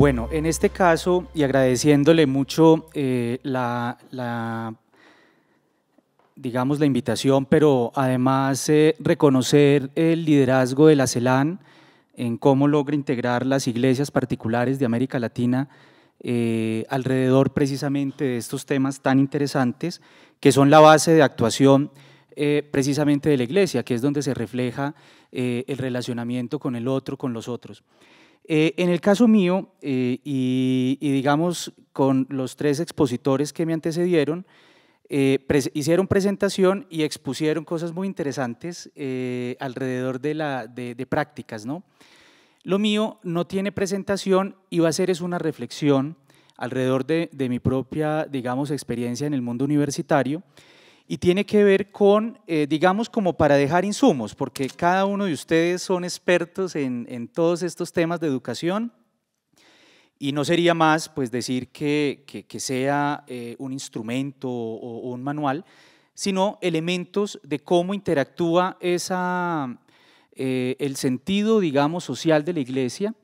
Bueno, en este caso, y agradeciéndole mucho eh, la, digamos, la invitación, pero además eh, reconocer el liderazgo de la CELAN en cómo logra integrar las iglesias particulares de América Latina eh, alrededor precisamente de estos temas tan interesantes que son la base de actuación precisamente de la iglesia, que es donde se refleja el relacionamiento con el otro, con los otros. Eh, en el caso mío, eh, y, digamos con los tres expositores que me antecedieron, eh, hicieron presentación y expusieron cosas muy interesantes alrededor de, prácticas. ¿no? Lo mío no tiene presentación y va a ser es una reflexión alrededor de, de mi propia, digamos, experiencia en el mundo universitario y tiene que ver con, eh, digamos, como para dejar insumos, porque cada uno de ustedes son expertos en, todos estos temas de educación y no sería más pues decir que, que, sea eh, un instrumento o, un manual, sino elementos de cómo interactúa esa, eh, el sentido, digamos, social de la iglesia,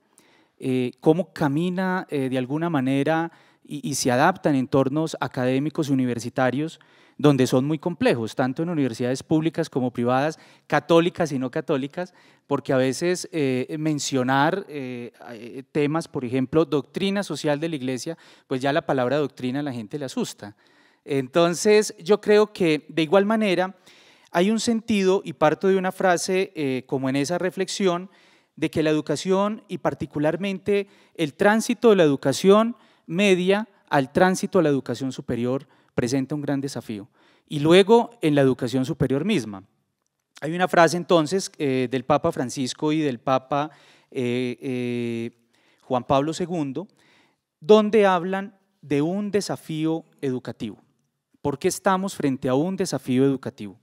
cómo camina de alguna manera y, y se adapta en entornos académicos y universitarios, donde son muy complejos, tanto en universidades públicas como privadas, católicas y no católicas, porque a veces eh, mencionar eh, temas, por ejemplo, doctrina social de la iglesia, pues ya la palabra doctrina a la gente le asusta. Entonces, yo creo que de igual manera hay un sentido, y parto de una frase eh, como en esa reflexión, de que la educación y particularmente el tránsito de la educación media al tránsito a la educación superior presenta un gran desafío. Y luego en la educación superior misma. Hay una frase entonces eh, del Papa Francisco y del Papa eh, eh, Juan Pablo II, donde hablan de un desafío educativo. ¿Por qué estamos frente a un desafío educativo?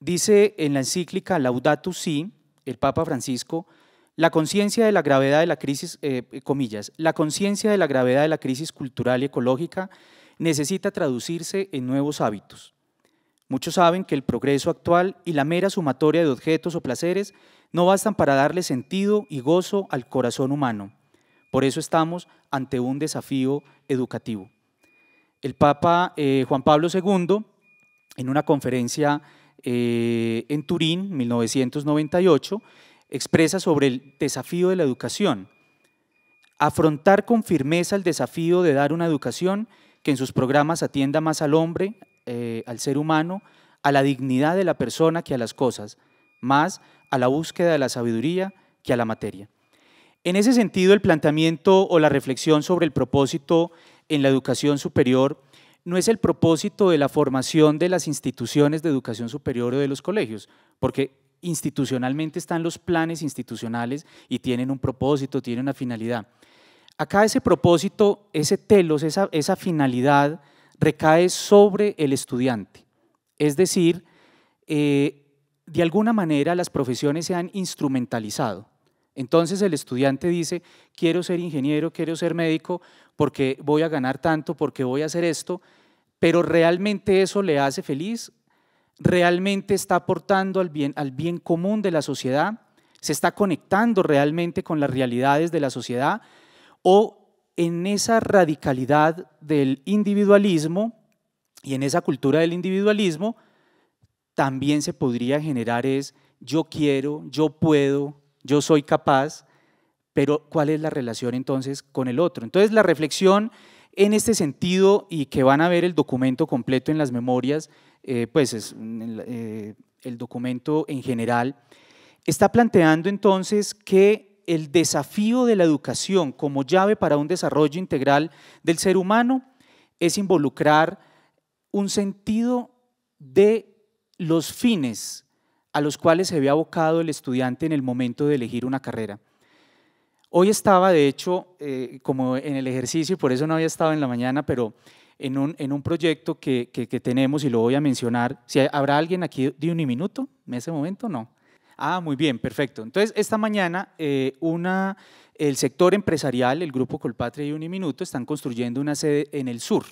Dice en la encíclica Laudato Si, el Papa Francisco, la conciencia de la gravedad de la crisis, comillas, la conciencia de la gravedad de la crisis cultural y ecológica necesita traducirse en nuevos hábitos. Muchos saben que el progreso actual y la mera sumatoria de objetos o placeres no bastan para darle sentido y gozo al corazón humano. Por eso estamos ante un desafío educativo. El Papa eh, Juan Pablo II, en una conferencia eh, en Turín, 1998, expresa sobre el desafío de la educación. Afrontar con firmeza el desafío de dar una educación que en sus programas atienda más al hombre, eh, al ser humano, a la dignidad de la persona que a las cosas, más a la búsqueda de la sabiduría que a la materia. En ese sentido, el planteamiento o la reflexión sobre el propósito en la educación superior no es el propósito de la formación de las instituciones de educación superior o de los colegios, porque institucionalmente están los planes institucionales y tienen un propósito, tienen una finalidad. Acá ese propósito, ese telos, esa, finalidad recae sobre el estudiante. Es decir, eh, de alguna manera las profesiones se han instrumentalizado. Entonces el estudiante dice, quiero ser ingeniero, quiero ser médico, porque voy a ganar tanto, porque voy a hacer esto, pero realmente eso le hace feliz, realmente está aportando al bien, al bien común de la sociedad, se está conectando realmente con las realidades de la sociedad, o en esa radicalidad del individualismo y en esa cultura del individualismo, también se podría generar es yo quiero, yo puedo, yo soy capaz, pero ¿cuál es la relación entonces con el otro? Entonces la reflexión en este sentido y que van a ver el documento completo en las memorias, eh, pues es eh, el documento en general, está planteando entonces que el desafío de la educación como llave para un desarrollo integral del ser humano es involucrar un sentido de los fines a los cuales se había abocado el estudiante en el momento de elegir una carrera. Hoy estaba, de hecho, eh, como en el ejercicio, por eso no había estado en la mañana, pero en un, proyecto que, que, tenemos y lo voy a mencionar. ¿Si ¿Habrá alguien aquí de un minuto en ese momento? No. Ah, muy bien, perfecto. Entonces, esta mañana, eh, el sector empresarial, el Grupo Colpatria y Uniminuto, están construyendo una sede en el sur,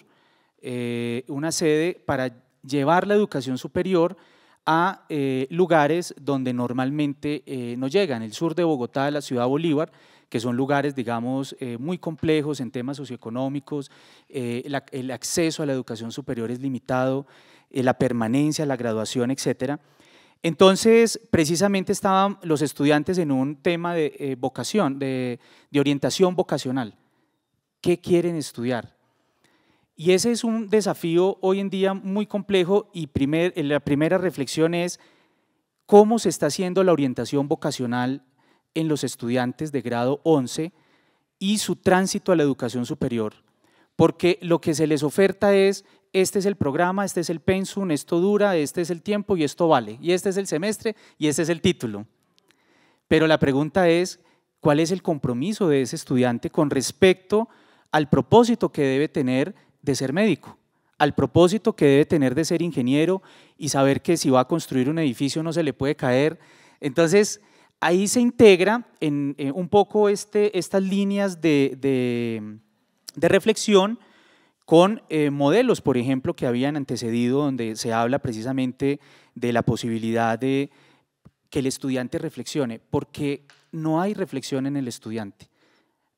eh, una sede para llevar la educación superior a eh, lugares donde normalmente no llegan, el sur de Bogotá, la ciudad Bolívar, que son lugares, digamos, muy complejos en temas socioeconómicos, el acceso a la educación superior es limitado, la permanencia, la graduación, etcétera. Entonces, precisamente estaban los estudiantes en un tema de eh, vocación, de, orientación vocacional. ¿Qué quieren estudiar? Y ese es un desafío hoy en día muy complejo y eh, la primera reflexión es cómo se está haciendo la orientación vocacional en los estudiantes de grado 11 y su tránsito a la educación superior. Porque lo que se les oferta es este es el programa, este es el pensum, esto dura, este es el tiempo y esto vale, y este es el semestre y este es el título. Pero la pregunta es, ¿cuál es el compromiso de ese estudiante con respecto al propósito que debe tener de ser médico? al propósito que debe tener de ser ingeniero y saber que si va a construir un edificio no se le puede caer. Entonces, ahí se integra en, eh, un poco este, estas líneas de reflexión con eh, modelos, por ejemplo, que habían antecedido, donde se habla precisamente de la posibilidad de que el estudiante reflexione, porque no hay reflexión en el estudiante.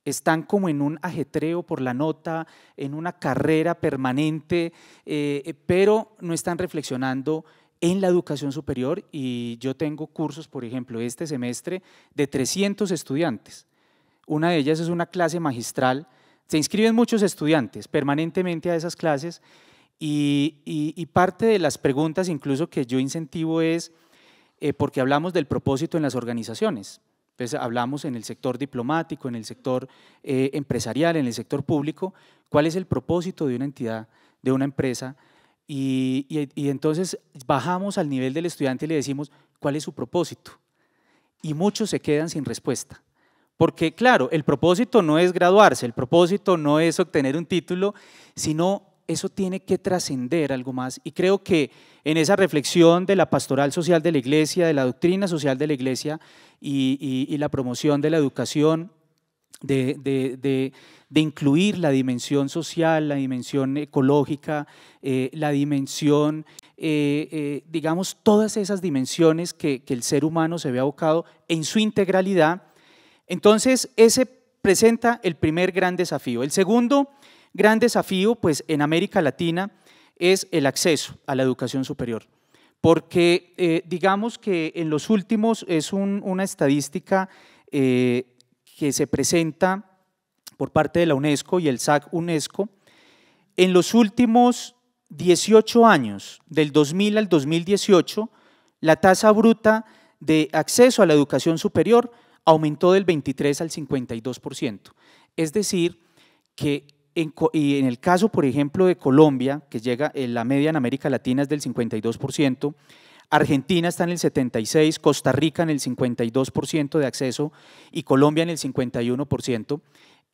Están como en un ajetreo por la nota, en una carrera permanente, eh, eh, pero no están reflexionando en la educación superior y yo tengo cursos, por ejemplo, este semestre de 300 estudiantes. Una de ellas es una clase magistral se inscriben muchos estudiantes permanentemente a esas clases y, parte de las preguntas incluso que yo incentivo es, eh, porque hablamos del propósito en las organizaciones. Entonces hablamos en el sector diplomático, en el sector eh, empresarial, en el sector público, cuál es el propósito de una entidad, de una empresa, y, entonces bajamos al nivel del estudiante y le decimos cuál es su propósito. Y muchos se quedan sin respuesta. Porque claro, el propósito no es graduarse, el propósito no es obtener un título, sino eso tiene que trascender algo más. Y creo que en esa reflexión de la pastoral social de la iglesia, de la doctrina social de la iglesia y, la promoción de la educación, de, incluir la dimensión social, la dimensión ecológica, eh, la dimensión, eh, eh, digamos, todas esas dimensiones que el ser humano se ve abocado en su integralidad entonces, ese presenta el primer gran desafío. El segundo gran desafío, pues en América Latina, es el acceso a la educación superior. Porque eh, digamos que en los últimos es una estadística eh, que se presenta por parte de la UNESCO y el SAC UNESCO. En los últimos 18 años, del 2000 al 2018, la tasa bruta de acceso a la educación superior aumentó del 23 al 52%. Es decir, que en, el caso, por ejemplo, de Colombia, que llega eh, la media en América Latina es del 52%, Argentina está en el 76%, Costa Rica en el 52% de acceso y Colombia en el 51%,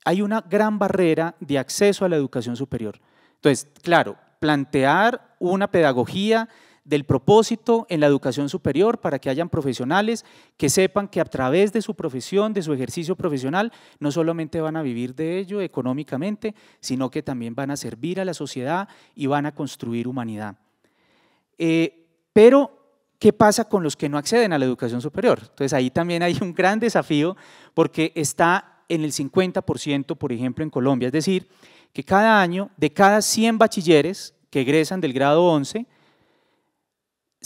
hay una gran barrera de acceso a la educación superior. Entonces, claro, plantear una pedagogía del propósito en la educación superior para que hayan profesionales que sepan que a través de su profesión, de su ejercicio profesional, no solamente van a vivir de ello económicamente, sino que también van a servir a la sociedad y van a construir humanidad. Eh, pero, ¿qué pasa con los que no acceden a la educación superior? Entonces, ahí también hay un gran desafío porque está en el 50%, por ejemplo, en Colombia. Es decir, que cada año, de cada 100 bachilleres que egresan del grado 11,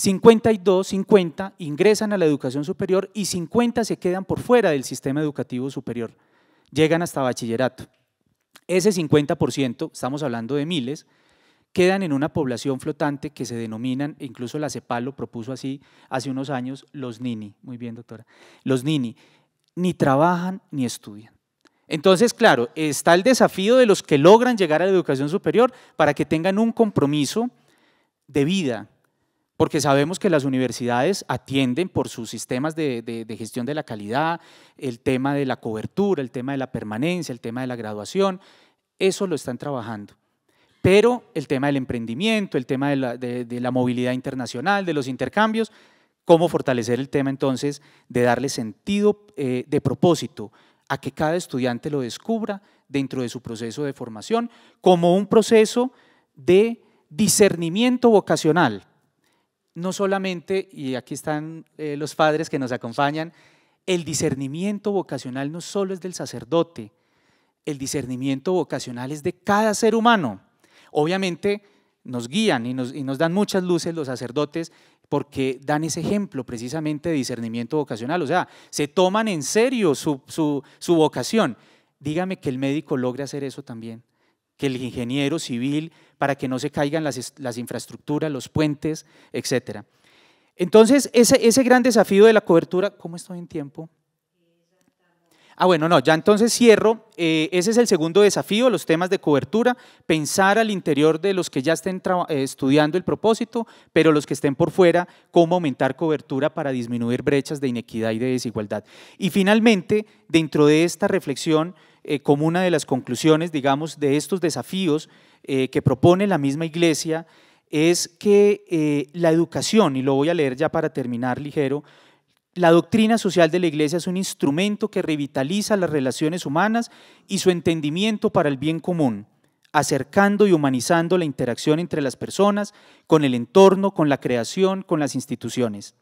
52, 50 ingresan a la educación superior y 50 se quedan por fuera del sistema educativo superior, llegan hasta bachillerato. Ese 50%, estamos hablando de miles, quedan en una población flotante que se denominan, incluso la CEPAL lo propuso así hace unos años, los nini. Muy bien, doctora. Los nini ni trabajan ni estudian. Entonces, claro, está el desafío de los que logran llegar a la educación superior para que tengan un compromiso de vida, porque sabemos que las universidades atienden por sus sistemas de, gestión de la calidad, el tema de la cobertura, el tema de la permanencia, el tema de la graduación, eso lo están trabajando. Pero el tema del emprendimiento, el tema de la, movilidad internacional, de los intercambios, cómo fortalecer el tema entonces de darle sentido eh, de propósito a que cada estudiante lo descubra dentro de su proceso de formación como un proceso de discernimiento vocacional, no solamente, y aquí están eh, los padres que nos acompañan, el discernimiento vocacional no solo es del sacerdote, el discernimiento vocacional es de cada ser humano. Obviamente nos guían y nos, dan muchas luces los sacerdotes porque dan ese ejemplo precisamente de discernimiento vocacional, o sea, se toman en serio su, su vocación. Dígame que el médico logre hacer eso también que el ingeniero civil, para que no se caigan las, las infraestructuras, los puentes, etc. Entonces, ese, ese gran desafío de la cobertura, ¿cómo estoy en tiempo? Ah, bueno, no, ya entonces cierro. Eh, ese es el segundo desafío, los temas de cobertura, pensar al interior de los que ya estén eh, estudiando el propósito, pero los que estén por fuera, cómo aumentar cobertura para disminuir brechas de inequidad y de desigualdad. Y finalmente, dentro de esta reflexión, eh, como una de las conclusiones, digamos, de estos desafíos eh, que propone la misma Iglesia, es que eh, la educación, y lo voy a leer ya para terminar ligero, la doctrina social de la Iglesia es un instrumento que revitaliza las relaciones humanas y su entendimiento para el bien común, acercando y humanizando la interacción entre las personas, con el entorno, con la creación, con las instituciones.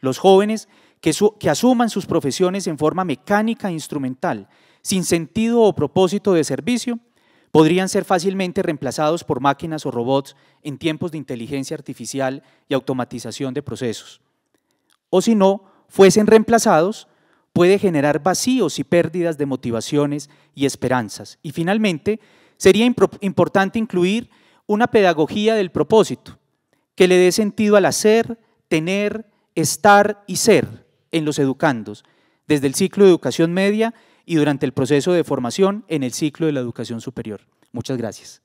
Los jóvenes que, que asuman sus profesiones en forma mecánica e instrumental, sin sentido o propósito de servicio podrían ser fácilmente reemplazados por máquinas o robots en tiempos de inteligencia artificial y automatización de procesos. O si no, fuesen reemplazados, puede generar vacíos y pérdidas de motivaciones y esperanzas. Y finalmente, sería importante incluir una pedagogía del propósito, que le dé sentido al hacer, tener, estar y ser en los educandos, desde el ciclo de educación media y durante el proceso de formación en el ciclo de la educación superior. Muchas gracias.